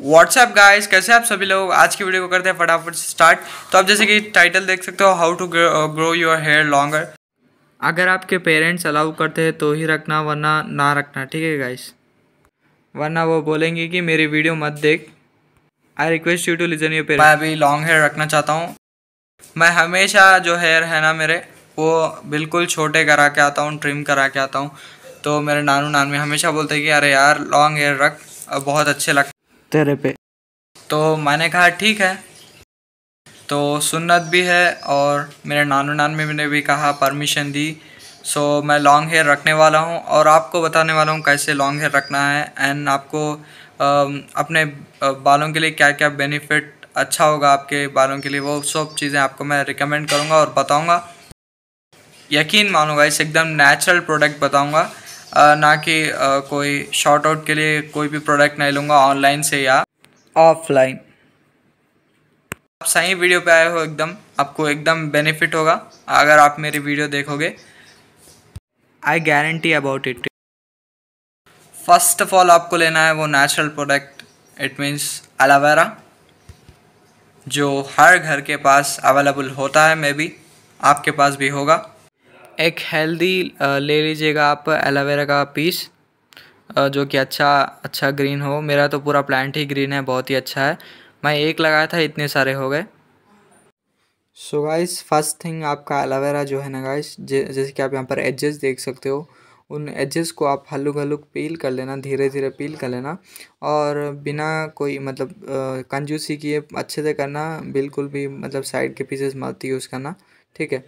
WhatsApp guys कैसे आप सभी लोग आज की वीडियो को करते हैं फटाफट से स्टार्ट तो आप जैसे कि टाइटल देख सकते हो how to grow your hair longer अगर आपके पेरेंट्स अलाउ करते हैं तो ही रखना वरना ना रखना ठीक है गाइस वरना वो बोलेंगे कि मेरी वीडियो मत देख I request you to listen your pair मैं अभी लॉन्ग हेयर रखना चाहता हूँ मैं हमेशा जो हेयर है ना मेरे वो बिल्कुल छोटे करा के आता हूँ ट्रिम करा के आता हूँ तो मेरे नानू नान हमेशा बोलते हैं कि अरे यार लॉन्ग हेयर रख बहुत अच्छे लगते तेरे पे तो मैंने कहा ठीक है तो सुन्नत भी है और मेरे नानू नानमी ने भी कहा परमिशन दी सो so, मैं लॉन्ग हेयर रखने वाला हूँ और आपको बताने वाला हूँ कैसे लॉन्ग हेयर रखना है एंड आपको अपने बालों के लिए क्या क्या बेनिफिट अच्छा होगा आपके बालों के लिए वो सब चीज़ें आपको मैं रिकमेंड करूँगा और बताऊँगा यकीन मानूंगा इस एकदम नेचुरल प्रोडक्ट बताऊँगा ना कि कोई शॉर्ट आउट के लिए कोई भी प्रोडक्ट नहीं लूँगा ऑनलाइन से या ऑफलाइन आप सही वीडियो पे आए हो एकदम आपको एकदम बेनिफिट होगा अगर आप मेरी वीडियो देखोगे I guarantee about it first of all आपको लेना है वो natural product it means aloe vera जो हर घर के पास अवेलेबल होता है मे बी आपके पास भी होगा एक हेल्दी uh, ले लीजिएगा आप एलोवेरा का पीस uh, जो कि अच्छा अच्छा ग्रीन हो मेरा तो पूरा प्लांट ही ग्रीन है बहुत ही अच्छा है मैं एक लगाया था इतने सारे हो गए सो गाइस फर्स्ट थिंग आपका एलोवेरा जो है ना गाइस जैसे कि आप यहाँ पर एजेस देख सकते हो उन एजेस को आप हल्लुक हल्लुक पील कर लेना धीरे धीरे पील कर लेना और बिना कोई मतलब कंजूसी uh, किए अच्छे से करना बिल्कुल भी मतलब साइड के पीसेस मत यूज़ करना ठीक है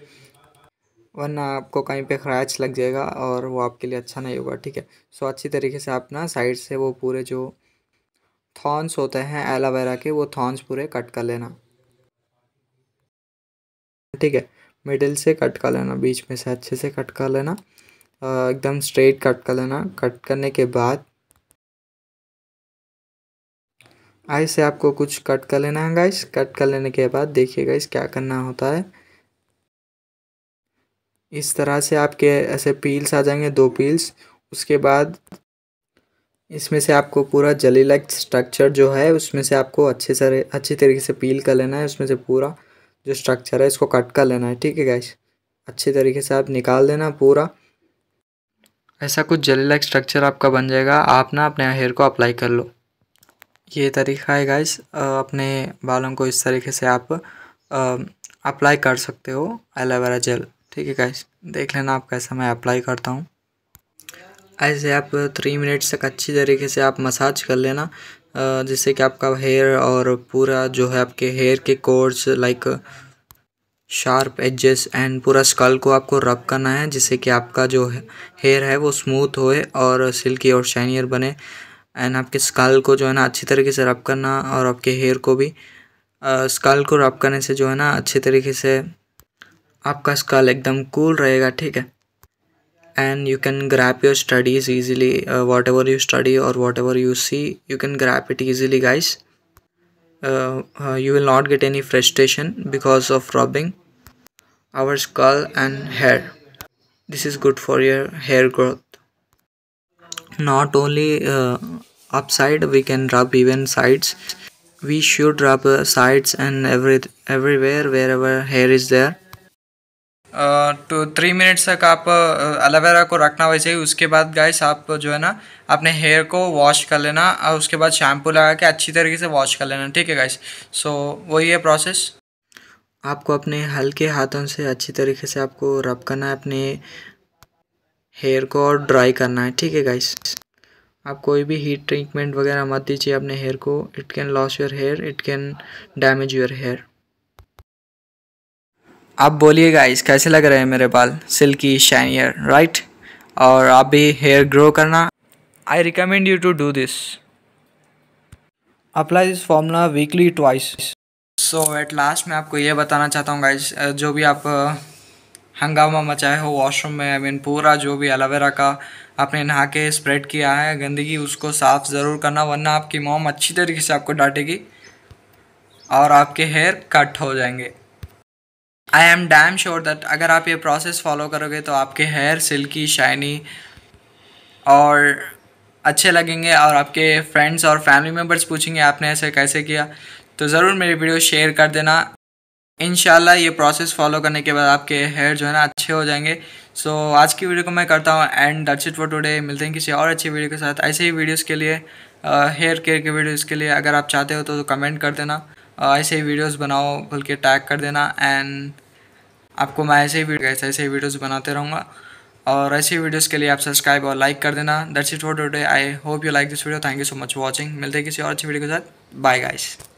वरना आपको कहीं पे खराच लग जाएगा और वो आपके लिए अच्छा नहीं होगा ठीक है सो अच्छी तरीके से आप ना साइड से वो पूरे जो थॉर्न्स होते हैं एलोवेरा के वो थॉर्न्स पूरे कट कर लेना ठीक है मिडिल से कट कर लेना बीच में से अच्छे से कट कर लेना एकदम स्ट्रेट कट कर लेना कट करने के बाद ऐसे आपको कुछ कट कर लेना है गाइस कट कर लेने के बाद देखिए गाइस क्या करना होता है इस तरह से आपके ऐसे पील्स आ जाएंगे दो पील्स उसके बाद इसमें से आपको पूरा जली लाइक स्ट्रक्चर जो है उसमें से आपको अच्छे से अच्छी तरीके से पील कर लेना है उसमें से पूरा जो स्ट्रक्चर है इसको कट कर लेना है ठीक है गैस अच्छे तरीके से आप निकाल देना पूरा ऐसा कुछ जली लाइक स्ट्रक्चर आपका बन जाएगा आप ना अपने हेयर को अप्लाई कर लो ये तरीका है गाइस अपने बालों को इस तरीके से आप अप्लाई कर सकते हो एलोवेरा जेल ठीक है गाइस देख लेना आप कैसा मैं अप्लाई करता हूँ ऐसे आप थ्री मिनट्स तक अच्छी तरीके से आप मसाज कर लेना जिससे कि आपका हेयर और पूरा जो है आपके हेयर के course like sharp edges and पूरा स्कल को आपको रब करना है जिससे कि आपका जो हेयर है वो स्मूथ होए और सिल्की और शाइनियर बने एंड आपके स्कल को जो है ना अच्छी तरीके से रब करना और आपके हेयर को भी स्कल को रब करने से जो है ना अच्छे तरीके से आपका स्कल एकदम कूल रहेगा and you can grab your studies easily uh, whatever you study or whatever you see you can grab it easily guys uh, uh, you will not get any frustration because of rubbing our skull and hair this is good for your hair growth not only upside we can rub even sides we should rub sides and every everywhere wherever hair is there two three minutes तक आप aloe vera को रखना वैसे ही उसके बाद guys आप जो है ना अपने हेयर को वॉश कर लेना और उसके बाद शैम्पू लगा के अच्छी तरीके से वॉश कर लेना ठीक है गाइस सो वही है प्रोसेस आपको अपने हल्के हाथों से अच्छी तरीके से आपको रब करना है अपने हेयर को और ड्राई करना है ठीक है गाइस आप कोई भी हीट ट्रीटमेंट वगैरह मत दीजिए अपने हेयर को it can loss your hair it can damage your hair आप बोलिए गाइस कैसे लग रहे हैं मेरे बाल सिल्की शाइनियर राइट और आप भी हेयर ग्रो करना I recommend you to do this apply this formula weekly twice so at last मैं आपको ये बताना चाहता हूँ गाइस जो भी आप हंगामा मचाए हो वॉशरूम में आई I मीन mean, पूरा जो भी एलोवेरा का आपने नहा के स्प्रेड किया है गंदगी उसको साफ़ ज़रूर करना वरना आपकी मोम अच्छी तरीके से आपको डांटेगी और आपके हेयर कट हो जाएंगे I am damn sure that अगर आप ये प्रोसेस फॉलो करोगे तो आपके हेयर सिल्की शाइनी और अच्छे लगेंगे और आपके फ्रेंड्स और फैमिली मेम्बर्स पूछेंगे आपने ऐसे कैसे किया तो ज़रूर मेरी वीडियो शेयर कर देना इन ये प्रोसेस फॉलो करने के बाद आपके हेयर जो है ना अच्छे हो जाएंगे सो so, आज की वीडियो को मैं करता हूँ and that's it for today मिलते हैं किसी और अच्छी वीडियो के साथ ऐसे ही वीडियोस के लिए हेयर uh, केयर के वीडियोस के लिए अगर आप चाहते हो तो, तो कमेंट कर देना ऐसे ही वीडियोस बनाओ बोल के टैग कर देना एंड आपको मैं ऐसे ही वीडियो ऐसे ही वीडियोज़ बनाते रहूँगा और ऐसे वीडियोस के लिए आप सब्सक्राइब और लाइक कर देना that's it for today I hope you like this video thank you so much watching मिलते हैं किसी और अच्छी वीडियो के साथ बाय गाइस